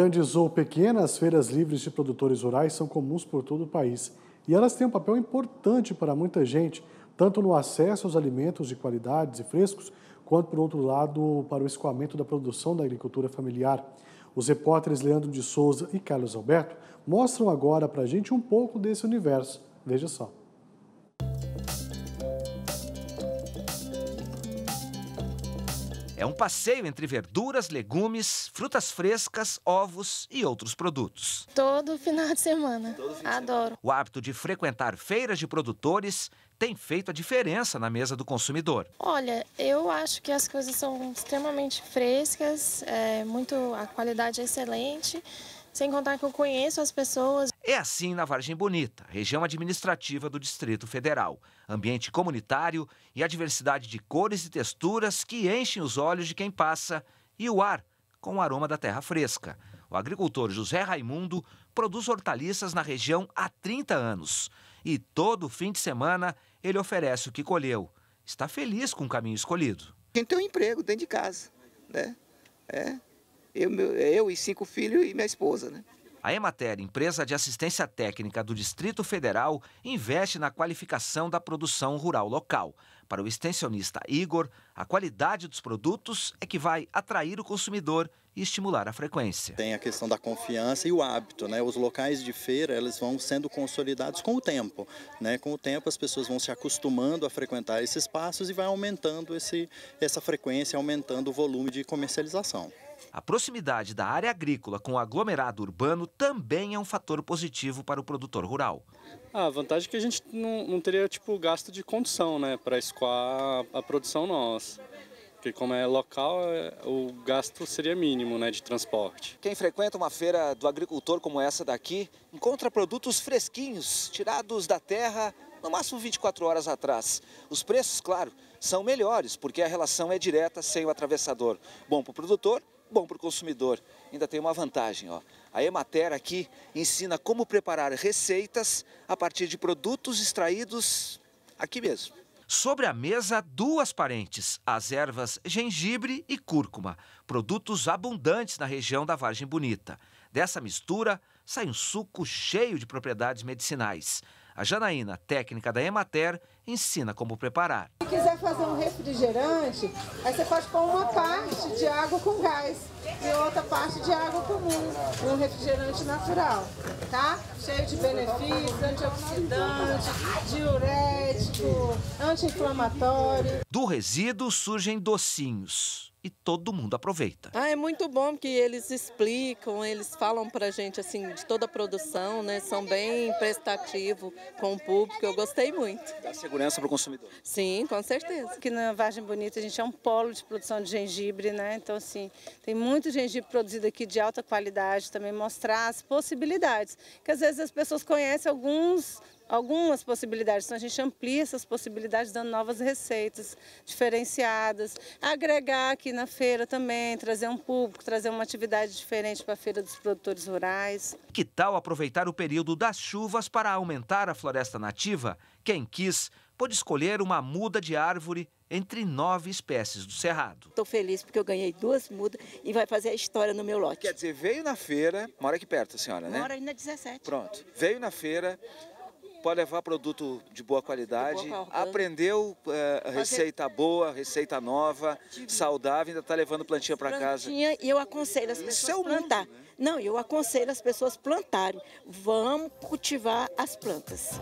Grandes ou pequenas feiras livres de produtores rurais são comuns por todo o país e elas têm um papel importante para muita gente, tanto no acesso aos alimentos de qualidades e frescos, quanto, por outro lado, para o escoamento da produção da agricultura familiar. Os repórteres Leandro de Souza e Carlos Alberto mostram agora para a gente um pouco desse universo. Veja só. É um passeio entre verduras, legumes, frutas frescas, ovos e outros produtos. Todo final de semana. Final de Adoro. Semana. O hábito de frequentar feiras de produtores tem feito a diferença na mesa do consumidor. Olha, eu acho que as coisas são extremamente frescas, é, muito a qualidade é excelente. Sem contar que eu conheço as pessoas. É assim na Vargem Bonita, região administrativa do Distrito Federal. Ambiente comunitário e a diversidade de cores e texturas que enchem os olhos de quem passa e o ar com o aroma da terra fresca. O agricultor José Raimundo produz hortaliças na região há 30 anos e todo fim de semana ele oferece o que colheu. Está feliz com o caminho escolhido. Tem que tem um emprego dentro de casa, né? É, eu, meu, eu e cinco filhos e minha esposa, né? A Emater, empresa de assistência técnica do Distrito Federal, investe na qualificação da produção rural local. Para o extensionista Igor, a qualidade dos produtos é que vai atrair o consumidor e estimular a frequência. Tem a questão da confiança e o hábito, né? Os locais de feira, eles vão sendo consolidados com o tempo, né? Com o tempo as pessoas vão se acostumando a frequentar esses espaços e vai aumentando esse, essa frequência, aumentando o volume de comercialização. A proximidade da área agrícola com o aglomerado urbano também é um fator positivo para o produtor rural. Ah, a vantagem é que a gente não, não teria tipo gasto de condição, né, para escoar a, a produção nossa. Porque como é local, é, o gasto seria mínimo né, de transporte. Quem frequenta uma feira do agricultor como essa daqui, encontra produtos fresquinhos, tirados da terra, no máximo 24 horas atrás. Os preços, claro, são melhores, porque a relação é direta sem o atravessador. Bom para o produtor bom para o consumidor. Ainda tem uma vantagem, ó. A Emater aqui ensina como preparar receitas a partir de produtos extraídos aqui mesmo. Sobre a mesa, duas parentes, as ervas gengibre e cúrcuma, produtos abundantes na região da Vargem Bonita. Dessa mistura, sai um suco cheio de propriedades medicinais. A Janaína, técnica da Emater, ensina como preparar. Se quiser fazer um refrigerante, aí você pode pôr uma parte de água com gás e outra parte de água comum, um refrigerante natural, tá? Cheio de benefícios, antioxidante, diurético, anti-inflamatório. Do resíduo surgem docinhos e todo mundo aproveita é muito bom que eles explicam, eles falam para a gente assim de toda a produção, né? São bem prestativos com o público. Eu gostei muito. Dá segurança para o consumidor. Sim, com certeza. Aqui na Vargem Bonita a gente é um polo de produção de gengibre, né? Então assim tem muito gengibre produzido aqui de alta qualidade. Também mostrar as possibilidades, que às vezes as pessoas conhecem alguns algumas possibilidades. Então a gente amplia essas possibilidades dando novas receitas diferenciadas, agregar aqui na feira também, trazer um público, trazer uma atividade diferente para a Feira dos Produtores Rurais. Que tal aproveitar o período das chuvas para aumentar a floresta nativa? Quem quis pôde escolher uma muda de árvore entre nove espécies do cerrado. Estou feliz porque eu ganhei duas mudas e vai fazer a história no meu lote. Quer dizer, veio na feira, mora aqui perto senhora, né? Mora ali na 17. Pronto, veio na feira, Pode levar produto de boa qualidade. De boa Aprendeu é, receita Fazer... boa, receita nova, saudável, ainda está levando plantinha para casa. E eu aconselho as pessoas Isso é plantar. né? Não, eu aconselho as pessoas plantarem. Vamos cultivar as plantas.